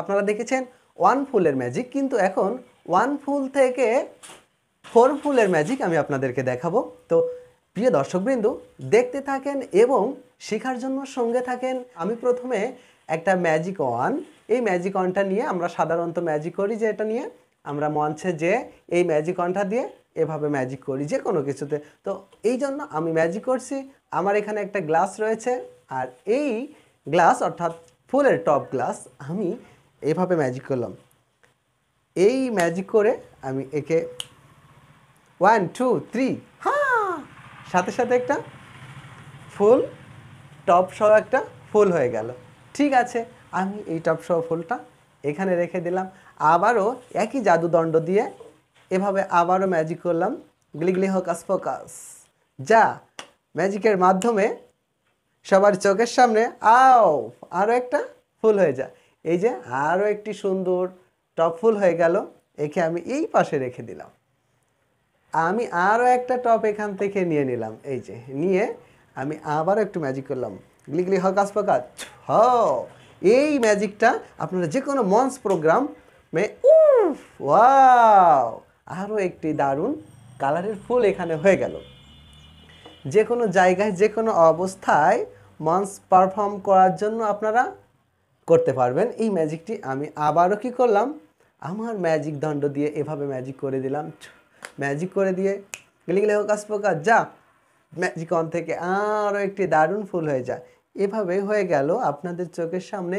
আপনারা দেখেছেন ওয়ান ফুলের ম্যাজিক কিন্তু এখন ওয়ান ফুল থেকে ফোর ফুলের ম্যাজিক আমি আপনাদেরকে দেখাবো তো প্রিয় দর্শকবৃন্দ দেখতে থাকেন এবং শেখার জন্য সঙ্গে থাকেন আমি প্রথমে একটা ম্যাজিক ওয়ান এই ম্যাজিক ওয়ানটা নিয়ে আমরা সাধারণত ম্যাজিক করি যে এটা নিয়ে আমরা মঞ্চে যে এই ম্যাজিক ওয়ানটা দিয়ে এভাবে ম্যাজিক করি যে কোনো কিছুতে তো এই জন্য আমি ম্যাজিক করছি আমার এখানে একটা গ্লাস রয়েছে আর এই গ্লাস অর্থাৎ ফুলের টপ গ্লাস আমি এভাবে ম্যাজিক করলাম এই ম্যাজিক করে আমি একে ওয়ান টু থ্রি হ্যাঁ সাথে সাথে একটা ফুল টপ সহ একটা ফুল হয়ে গেল ঠিক আছে আমি এই টপ সহ ফুলটা এখানে রেখে দিলাম আবারও একই জাদুদণ্ড দিয়ে এভাবে আবারও ম্যাজিক করলাম গ্লিগলি হকাস ফোকাস যা ম্যাজিকের মাধ্যমে সবার চোখের সামনে আও আরও একটা ফুল হয়ে যায় এই যে আরও একটি সুন্দর টপ ফুল হয়ে গেল একে আমি এই পাশে রেখে দিলাম আমি আরও একটা টপ এখান থেকে নিয়ে নিলাম এই যে নিয়ে আমি আবারও একটু ম্যাজিক করলাম গ্লিগলি হকাস পাকাচ হ এই ম্যাজিকটা আপনারা যে কোনো মঞ্চ উফ ওয়াও আরও একটি দারুণ কালারের ফুল এখানে হয়ে গেল যে কোনো জায়গায় যে কোনো অবস্থায় মঞ্চ পারফর্ম করার জন্য আপনারা করতে পারবেন এই ম্যাজিকটি আমি আবারও কী করলাম আমার ম্যাজিক দণ্ড দিয়ে এভাবে ম্যাজিক করে দিলাম ম্যাজিক করে দিয়ে গেলে কাজ পোকা যা ম্যাজিক অন থেকে আরও একটি দারুণ ফুল হয়ে যায় এভাবে হয়ে গেল আপনাদের চোখের সামনে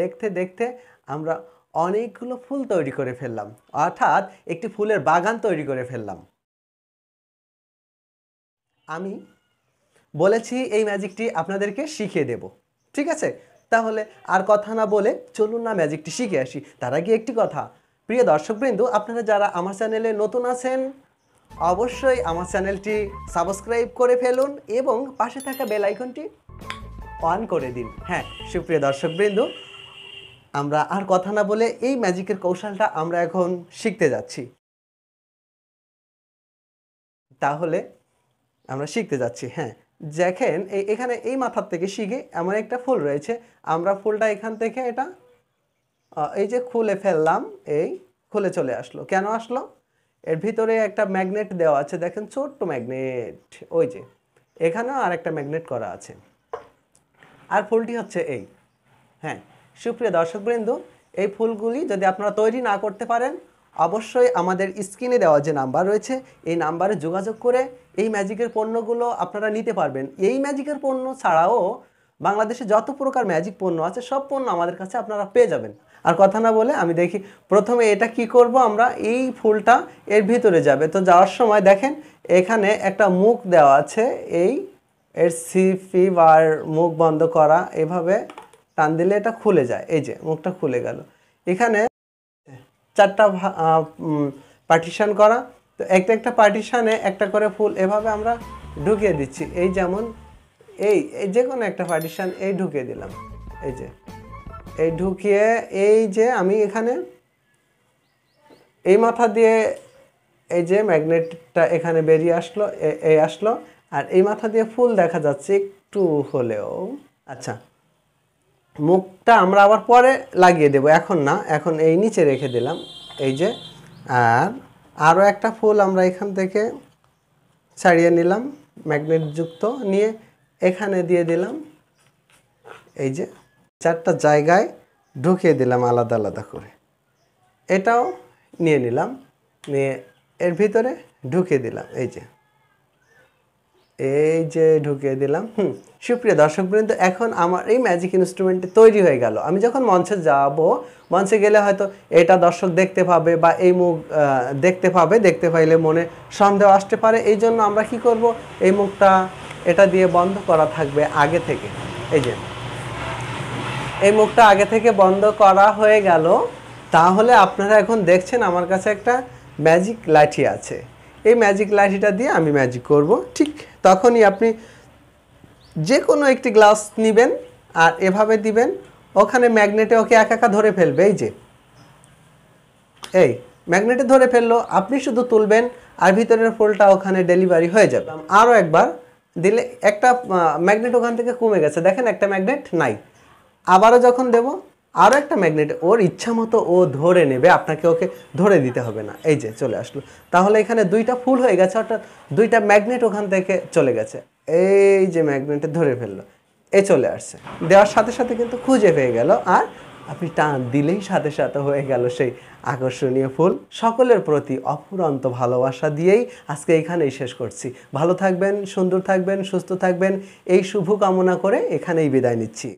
দেখতে দেখতে আমরা অনেকগুলো ফুল তৈরি করে ফেললাম অর্থাৎ একটি ফুলের বাগান তৈরি করে ফেললাম আমি বলেছি এই ম্যাজিকটি আপনাদেরকে শিখিয়ে দেব ঠিক আছে তাহলে আর কথা না বলে চলুন না ম্যাজিকটি শিখে আসি তার আগে একটি কথা প্রিয় দর্শকবৃন্দু আপনারা যারা আমার চ্যানেলে নতুন আছেন অবশ্যই আমার চ্যানেলটি সাবস্ক্রাইব করে ফেলুন এবং পাশে থাকা বেল আইকনটি অন করে দিন হ্যাঁ সুপ্রিয় দর্শকবৃন্দু আমরা আর কথা না বলে এই ম্যাজিকের কৌশলটা আমরা এখন শিখতে যাচ্ছি তাহলে আমরা শিখতে যাচ্ছি হ্যাঁ দেখেন এখানে এই মাথার থেকে শিখে এমন একটা ফুল রয়েছে আমরা ফুলটা এখান থেকে এটা এই যে খুলে ফেললাম এই খুলে চলে আসলো কেন আসলো এর ভিতরে একটা ম্যাগনেট দেওয়া আছে দেখেন ছোট্ট ম্যাগনেট ওই যে এখানেও আর একটা ম্যাগনেট করা আছে আর ফুলটি হচ্ছে এই হ্যাঁ সুপ্রিয় দর্শকবৃন্দ এই ফুলগুলি যদি আপনারা তৈরি না করতে পারেন অবশ্যই আমাদের স্ক্রিনে দেওয়া যে নাম্বার রয়েছে এই নাম্বারে যোগাযোগ করে এই ম্যাজিকের পণ্যগুলো আপনারা নিতে পারবেন এই ম্যাজিকের পণ্য ছাড়াও বাংলাদেশে যত প্রকার ম্যাজিক পণ্য আছে সব পণ্য আমাদের কাছে আপনারা পেয়ে যাবেন আর কথা না বলে আমি দেখি প্রথমে এটা কি করব আমরা এই ফুলটা এর ভিতরে যাবে তো যাওয়ার সময় দেখেন এখানে একটা মুখ দেওয়া আছে এই এর সিপি বার মুখ বন্ধ করা এভাবে টান দিলে এটা খুলে যায় এই যে মুখটা খুলে গেল এখানে চারটা পার্টিশান করা তো একটা একটা পার্টিশানে একটা করে ফুল এভাবে আমরা ঢুকিয়ে দিচ্ছি এই যেমন এই যে কোনো একটা পার্টিশান এই ঢুকিয়ে দিলাম এই যে এই ঢুকিয়ে এই যে আমি এখানে এই মাথা দিয়ে এই যে ম্যাগনেটটা এখানে বেরিয়ে আসলো এই আসলো আর এই মাথা দিয়ে ফুল দেখা যাচ্ছে একটু হলেও আচ্ছা মুখটা আমরা আবার পরে লাগিয়ে দেব এখন না এখন এই নিচে রেখে দিলাম এই যে আর আরও একটা ফুল আমরা এখান থেকে ছাড়িয়ে নিলাম ম্যাগনেটযুক্ত নিয়ে এখানে দিয়ে দিলাম এই যে চারটা জায়গায় ঢুকিয়ে দিলাম আলাদা আলাদা করে এটাও নিয়ে নিলাম নিয়ে এর ভিতরে ঢুকিয়ে দিলাম এই যে এই যে ঢুকিয়ে দিলাম হুম সুপ্রিয় বৃন্দ এখন আমার এই ম্যাজিক ইনস্ট্রুমেন্টটি তৈরি হয়ে গেল আমি যখন মঞ্চে যাব মঞ্চে গেলে হয়তো এটা দর্শক দেখতে পাবে বা এই মুখ দেখতে পাবে দেখতে পাইলে মনে সন্দেহ আসতে পারে এই জন্য আমরা কি করব এই মুখটা এটা দিয়ে বন্ধ করা থাকবে আগে থেকে এই যে এই মুখটা আগে থেকে বন্ধ করা হয়ে গেল তাহলে আপনারা এখন দেখছেন আমার কাছে একটা ম্যাজিক লাঠি আছে এই ম্যাজিক লাঠিটা দিয়ে আমি ম্যাজিক করব ঠিক তখনই আপনি যে কোনো একটি গ্লাস নেবেন আর এভাবে দিবেন ওখানে ম্যাগনেটে ওকে এক একা ধরে ফেলবে এই যে এই ম্যাগনেটে ধরে ফেললো আপনি শুধু তুলবেন আর ভিতরের ফোলটা ওখানে ডেলিভারি হয়ে যাবে আরও একবার দিলে একটা ম্যাগনেট ওখান থেকে কমে গেছে দেখেন একটা ম্যাগনেট নাই আবারও যখন দেব আরও একটা ম্যাগনেট ওর ইচ্ছা মতো ও ধরে নেবে আপনাকে ওকে ধরে দিতে হবে না এই যে চলে আসলো তাহলে এখানে দুইটা ফুল হয়ে গেছে অর্থাৎ দুইটা ম্যাগনেট ওখান থেকে চলে গেছে এই যে ম্যাগনেটে ধরে ফেললো এ চলে আসছে দেওয়ার সাথে সাথে কিন্তু খুঁজে পেয়ে গেল আর আপনি টান দিলেই সাথে সাথে হয়ে গেল সেই আকর্ষণীয় ফুল সকলের প্রতি অপুরন্ত ভালোবাসা দিয়েই আজকে এখানেই শেষ করছি ভালো থাকবেন সুন্দর থাকবেন সুস্থ থাকবেন এই শুভ কামনা করে এখানেই বিদায় নিচ্ছি